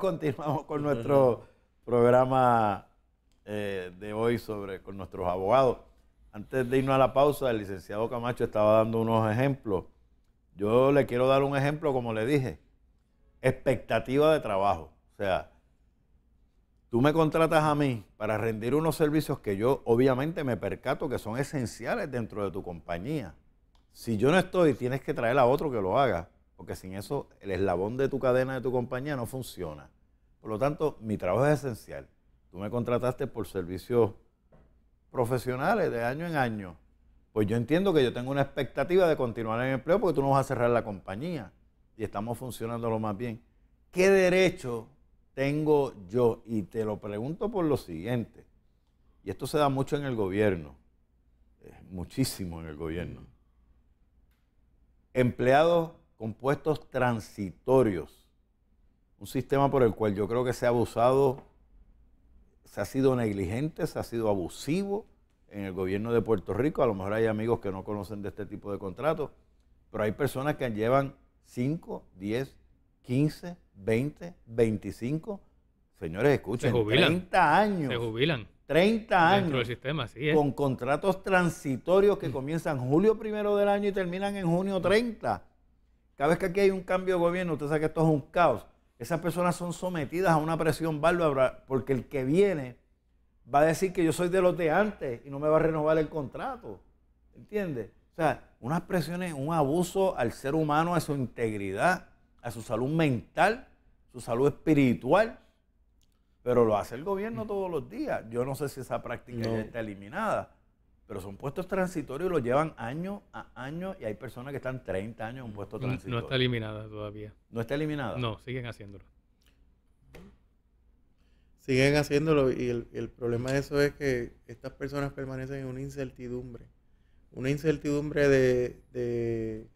continuamos con nuestro programa eh, de hoy sobre con nuestros abogados. Antes de irnos a la pausa, el licenciado Camacho estaba dando unos ejemplos. Yo le quiero dar un ejemplo, como le dije, expectativa de trabajo. O sea, tú me contratas a mí para rendir unos servicios que yo obviamente me percato que son esenciales dentro de tu compañía. Si yo no estoy, tienes que traer a otro que lo haga porque sin eso el eslabón de tu cadena de tu compañía no funciona. Por lo tanto, mi trabajo es esencial. Tú me contrataste por servicios profesionales de año en año. Pues yo entiendo que yo tengo una expectativa de continuar en el empleo porque tú no vas a cerrar la compañía y estamos funcionando lo más bien. ¿Qué derecho tengo yo? Y te lo pregunto por lo siguiente. Y esto se da mucho en el gobierno, eh, muchísimo en el gobierno. Empleados compuestos transitorios, un sistema por el cual yo creo que se ha abusado, se ha sido negligente, se ha sido abusivo en el gobierno de Puerto Rico. A lo mejor hay amigos que no conocen de este tipo de contratos, pero hay personas que llevan 5, 10, 15, 20, 25, señores, escuchen, 30 años. Se jubilan. 30 años. Del sistema, Con contratos transitorios que mm. comienzan julio primero del año y terminan en junio 30. Cada vez que aquí hay un cambio de gobierno, usted sabe que esto es un caos. Esas personas son sometidas a una presión bárbara porque el que viene va a decir que yo soy de los de antes y no me va a renovar el contrato. ¿Entiende? O sea, unas presiones, un abuso al ser humano, a su integridad, a su salud mental, su salud espiritual. Pero lo hace el gobierno mm. todos los días. Yo no sé si esa práctica ya está eliminada pero son puestos transitorios y los llevan año a año y hay personas que están 30 años en un puesto transitorio. No, está eliminada todavía. ¿No está eliminada? No, siguen haciéndolo. Siguen haciéndolo y el, problema de eso es que estas personas permanecen en una incertidumbre. Una incertidumbre de, de,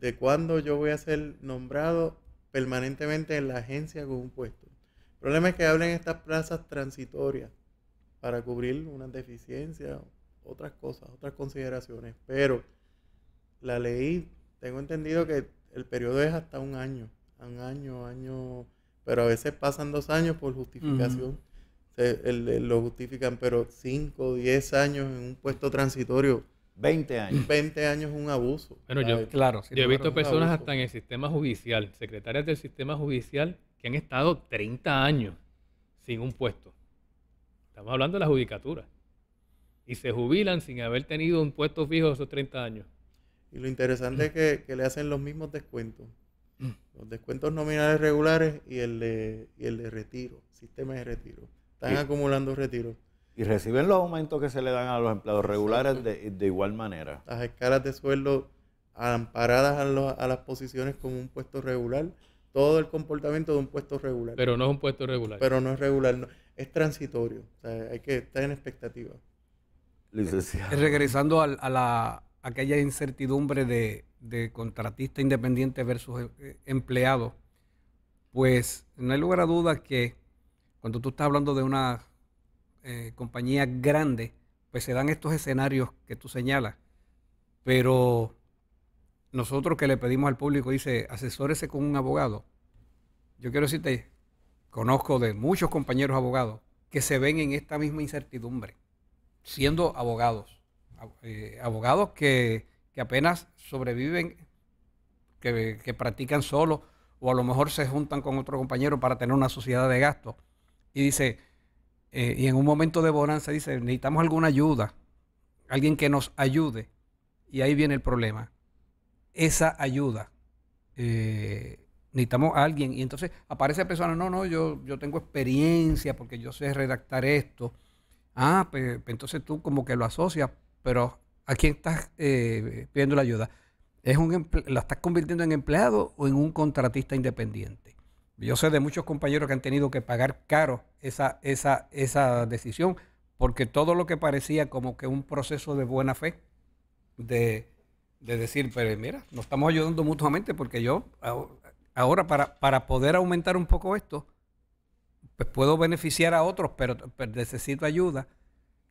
de cuándo yo voy a ser nombrado permanentemente en la agencia con un puesto. El problema es que hablen estas plazas transitorias para cubrir una deficiencia otras cosas, otras consideraciones. Pero la ley, tengo entendido que el periodo es hasta un año, un año, año, pero a veces pasan dos años por justificación. lo justifican, pero cinco, diez años en un puesto transitorio. 20 años. 20 años es un abuso. Bueno, yo, claro, yo he visto personas hasta en el sistema judicial, secretarias del sistema judicial, que han estado 30 años sin un puesto. Estamos hablando de la judicatura y se jubilan sin haber tenido un puesto fijo esos 30 años. Y lo interesante es que, le hacen los mismos descuentos. Mm. Los descuentos nominales regulares y el de, el retiro, sistema de retiro. Están acumulando retiro. Y reciben los aumentos que se le dan a los empleados regulares de, igual manera. Las escalas de sueldo amparadas a, a las posiciones como un puesto regular. Todo el comportamiento de un puesto regular. Pero no es un puesto regular. Pero no es regular. es transitorio. hay que estar en expectativa. Eh, regresando a, la, aquella incertidumbre de, contratista independiente versus eh, empleado, pues no hay lugar a duda que cuando tú estás hablando de una eh, compañía grande, pues se dan estos escenarios que tú señalas. Pero nosotros que le pedimos al público, dice, asesórese con un abogado. Yo quiero decirte, conozco de muchos compañeros abogados que se ven en esta misma incertidumbre siendo abogados. Eh, abogados que, apenas sobreviven, que, practican solo o a lo mejor se juntan con otro compañero para tener una sociedad de gastos, Y dice, eh, y en un momento de bonanza dice, necesitamos alguna ayuda, alguien que nos ayude. Y ahí viene el problema. Esa ayuda. Eh, necesitamos a alguien. Y entonces aparece la persona, no, no, yo, yo tengo experiencia porque yo sé redactar esto. Ah, pues entonces tú como que lo asocias, pero ¿a quién estás eh, pidiendo la ayuda? ¿Es un ¿La estás convirtiendo en empleado o en un contratista independiente? Yo sé de muchos compañeros que han tenido que pagar caro esa, esa, esa decisión, porque todo lo que parecía como que un proceso de buena fe, de, decir, pero mira, nos estamos ayudando mutuamente porque yo ahora para, para poder aumentar un poco esto, pues puedo beneficiar a otros, pero, necesito ayuda.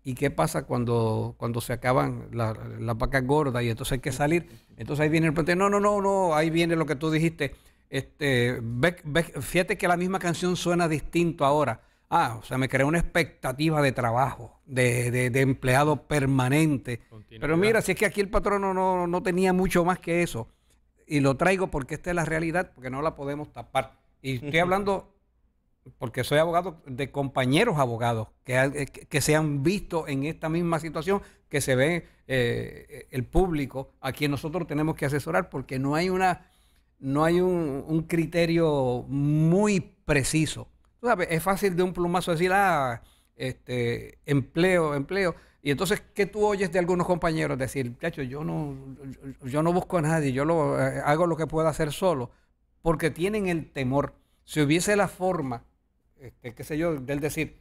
¿Y qué pasa cuando, cuando se acaban las la vacas gordas y entonces hay que salir? Entonces ahí viene el planteo, no, no, no, no, ahí viene lo que tú dijiste. Este, fíjate que la misma canción suena distinto ahora. Ah, o sea, me creó una expectativa de trabajo, de, de, empleado permanente. Pero mira, si es que aquí el patrono no, no tenía mucho más que eso. Y lo traigo porque esta es la realidad, porque no la podemos tapar. Y estoy hablando porque soy abogado de compañeros abogados eh, que, se han visto en esta misma situación que se ve eh, el público a quien nosotros tenemos que asesorar porque no hay una no hay un, criterio muy preciso. Tú sabes, es fácil de un plumazo decir, ah, este, empleo, empleo. Y entonces, ¿qué tú oyes de algunos compañeros? Decir, yo no, yo, no busco a nadie, yo lo, eh, hago lo que pueda hacer solo, porque tienen el temor. Si hubiese la forma este, qué sé yo, del decir,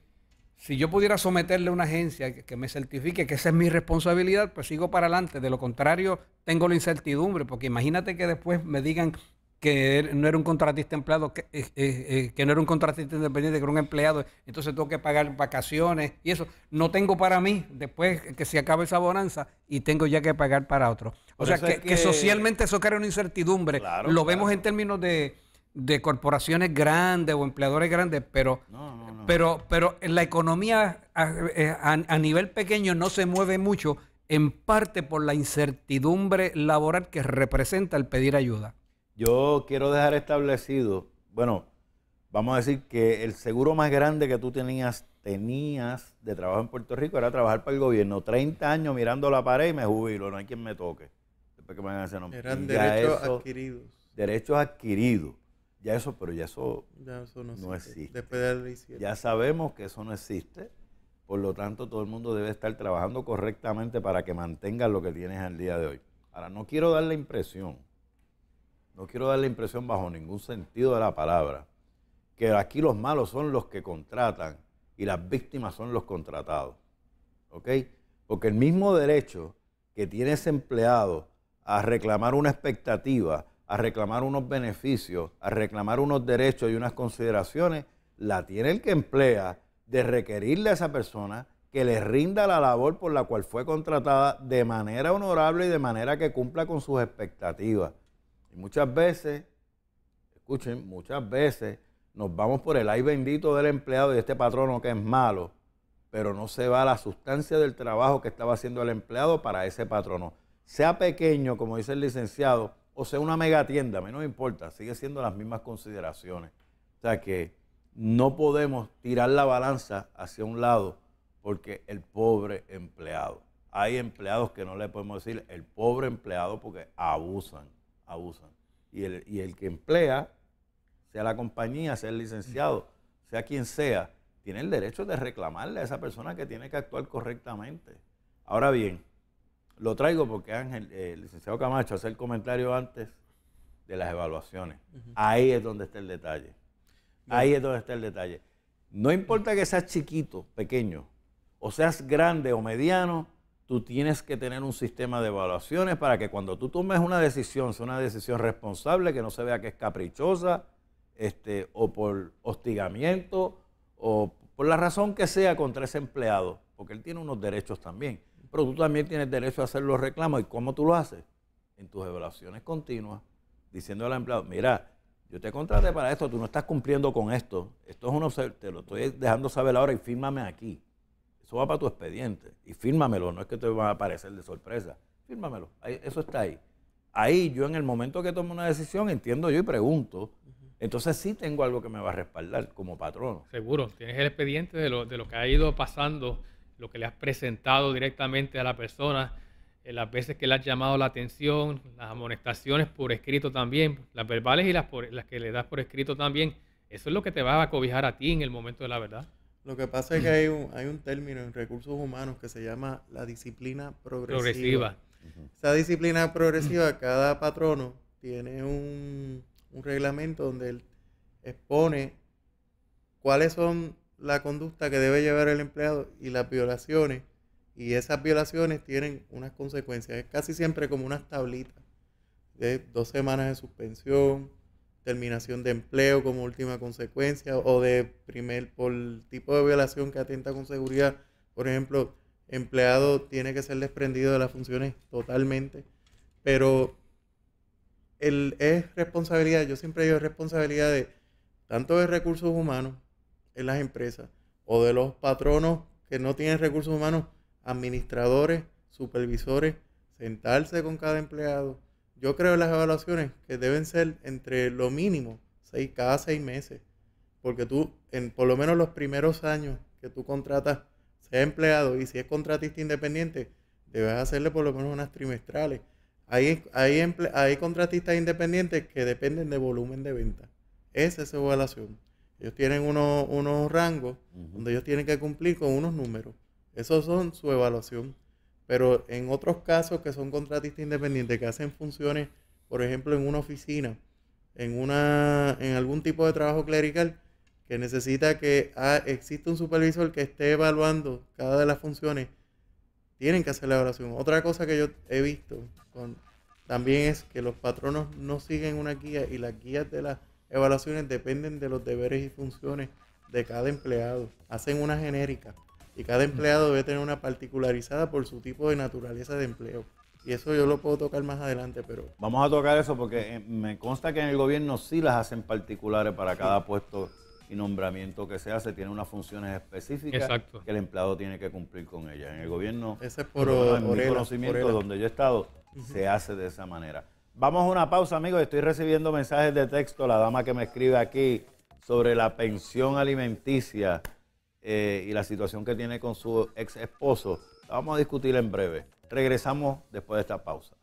si yo pudiera someterle a una agencia que, me certifique que esa es mi responsabilidad, pues sigo para adelante. De lo contrario, tengo la incertidumbre, porque imagínate que después me digan que er, no era un contratista empleado, que, eh, eh, eh, que no era un contratista independiente, que era un empleado, entonces tengo que pagar vacaciones y eso. No tengo para mí después que se acabe esa bonanza y tengo ya que pagar para otro. O sea, que, socialmente eso crea una incertidumbre. lo vemos en términos de, de corporaciones grandes o empleadores grandes, pero, pero, pero, en la economía eh, a, nivel pequeño no se mueve mucho, en parte por la incertidumbre laboral que representa el pedir ayuda. Yo quiero dejar establecido, bueno, vamos a decir que el seguro más grande que tú tenías, tenías de trabajo en Puerto Rico era trabajar para el gobierno. 30 años mirando la pared y me jubilo, no hay quien me toque. Después que me hagan ese nombre. Eran derechos adquiridos. Derechos adquiridos ya eso, pero ya eso, no, existe. ya sabemos que eso no existe. Por lo tanto, todo el mundo debe estar trabajando correctamente para que mantenga lo que tienes al día de hoy. Ahora, no quiero dar la impresión, no quiero dar la impresión bajo ningún sentido de la palabra, que aquí los malos son los que contratan y las víctimas son los contratados. ¿Ok? Porque el mismo derecho que tienes empleado a reclamar una expectativa a reclamar unos beneficios, a reclamar unos derechos y unas consideraciones, la tiene el que emplea de requerirle a esa persona que le rinda la labor por la cual fue contratada de manera honorable y de manera que cumpla con sus expectativas. Y muchas veces, escuchen, muchas veces nos vamos por el ay bendito del empleado y este patrono que es malo, pero no se va a la sustancia del trabajo que estaba haciendo el empleado para ese patrono. Sea pequeño, como dice el licenciado, o sea una mega tienda, a mí no me importa, sigue siendo las mismas consideraciones. O sea que no podemos tirar la balanza hacia un lado porque el pobre empleado. Hay empleados que no le podemos decir el pobre empleado porque abusan, abusan. Y y el que emplea, sea la compañía, sea el licenciado, sea quien sea, tiene el derecho de reclamarle a esa persona que tiene que actuar correctamente. Ahora bien, lo traigo porque Ángel, eh, el licenciado Camacho, hace el comentario antes de las evaluaciones. Ahí es donde está el detalle. Ahí es donde está el detalle. No importa que seas chiquito, pequeño, o seas grande o mediano, tú tienes que tener un sistema de evaluaciones para que cuando tú tomes una decisión, sea una decisión responsable, que no se vea que es caprichosa, este, o por hostigamiento, o por la razón que sea contra ese empleado, porque él tiene unos derechos también. Pero tú también tienes derecho a hacer los reclamos. ¿Y cómo tú lo haces? En tus evaluaciones continuas, diciendo al empleado, mira, yo te contraté para esto, tú no estás cumpliendo con esto. Esto es un te lo estoy dejando saber ahora y fírmame aquí. Eso va para tu expediente. Y fírmamelo, no es que te va a aparecer de sorpresa. Fírmamelo, eso está ahí. Ahí yo en el momento que tomo una decisión entiendo yo y pregunto. Entonces sí tengo algo que me va a respaldar como patrono. Seguro, tienes el expediente de lo, de lo que ha ido pasando lo que le has presentado directamente a la persona, eh, las veces que le has llamado la atención, las amonestaciones por escrito también, las verbales y las, las que le das por escrito también. Eso es lo que te va a cobijar a ti en el momento de la verdad. Lo que pasa es que hay un, término en recursos humanos que se llama la disciplina progresiva. Esa disciplina progresiva, cada patrono tiene un, un reglamento donde él expone cuáles son la conducta que debe llevar el empleado y las violaciones. Y esas violaciones tienen unas consecuencias. Es casi siempre como unas tablitas de dos semanas de suspensión, terminación de empleo como última consecuencia o de primer por tipo de violación que atenta con seguridad. Por ejemplo, empleado tiene que ser desprendido de las funciones totalmente, pero es responsabilidad, yo siempre digo responsabilidad de tanto de recursos humanos en las empresas o de los patronos que no tienen recursos humanos, administradores, supervisores, sentarse con cada empleado. Yo creo las evaluaciones que deben ser entre lo mínimo seis, cada seis meses, porque tú, en por lo menos los primeros años que tú contratas, sea empleado y si es contratista independiente, debes hacerle por lo menos unas trimestrales. Hay, hay, hay contratistas independientes que dependen de volumen de venta. Esa es su evaluación. Ellos tienen unos, rangos donde ellos tienen que cumplir con unos números. Esos son su evaluación. Pero en otros casos que son contratistas independientes que hacen funciones, por ejemplo, en una oficina, en, una, en algún tipo de trabajo clerical, que necesita que ah, exista un supervisor que esté evaluando cada de las funciones, tienen que hacer la evaluación. Otra cosa que yo he visto también es que los patronos no siguen una guía y las guías de la evaluaciones dependen de los deberes y funciones de cada empleado. Hacen una genérica y cada empleado debe tener una particularizada por su tipo de naturaleza de empleo. Y eso yo lo puedo tocar más adelante, pero... Vamos a tocar eso porque eh, me consta que en el gobierno sí las hacen particulares para cada puesto y nombramiento que se hace. Tiene unas funciones específicas que el empleado tiene que cumplir con ellas. En el gobierno, Ese por, por, mi conocimiento, donde yo he estado, se hace de esa manera. Vamos a una pausa, amigos. Estoy recibiendo mensajes de texto. La dama que me escribe aquí sobre la pensión alimenticia eh, y la situación que tiene con su ex esposo. vamos a discutir en breve. Regresamos después de esta pausa.